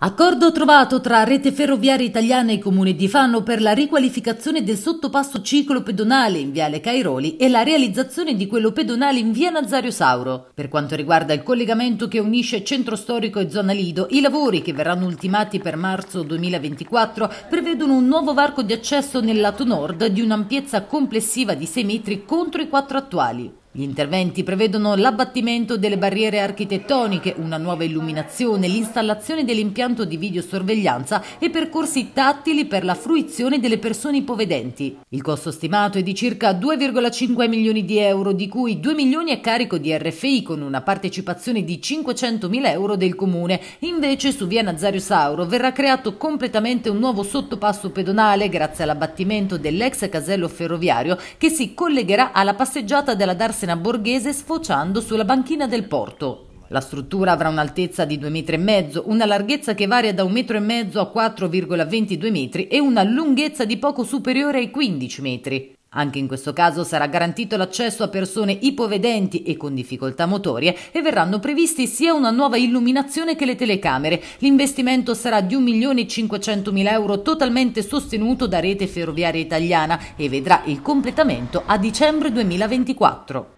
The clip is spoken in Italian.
Accordo trovato tra Rete Ferroviaria Italiana e Comune di Fano per la riqualificazione del sottopasso ciclo pedonale in Viale Cairoli e la realizzazione di quello pedonale in Via Nazario Sauro. Per quanto riguarda il collegamento che unisce centro storico e zona Lido, i lavori che verranno ultimati per marzo 2024 prevedono un nuovo varco di accesso nel lato nord di un'ampiezza complessiva di 6 metri contro i 4 attuali. Gli interventi prevedono l'abbattimento delle barriere architettoniche, una nuova illuminazione, l'installazione dell'impianto di videosorveglianza e percorsi tattili per la fruizione delle persone ipovedenti. Il costo stimato è di circa 2,5 milioni di euro, di cui 2 milioni a carico di RFI con una partecipazione di 500 mila euro del comune. Invece su via Nazario Sauro verrà creato completamente un nuovo sottopasso pedonale grazie all'abbattimento dell'ex casello ferroviario che si collegherà alla passeggiata della Darse Cena Borghese sfociando sulla banchina del porto. La struttura avrà un'altezza di 2,5 metri, una larghezza che varia da 1,5 mezzo a 4,22 metri e una lunghezza di poco superiore ai 15 metri. Anche in questo caso sarà garantito l'accesso a persone ipovedenti e con difficoltà motorie e verranno previsti sia una nuova illuminazione che le telecamere. L'investimento sarà di 1.500.000 euro totalmente sostenuto da Rete Ferroviaria Italiana e vedrà il completamento a dicembre 2024.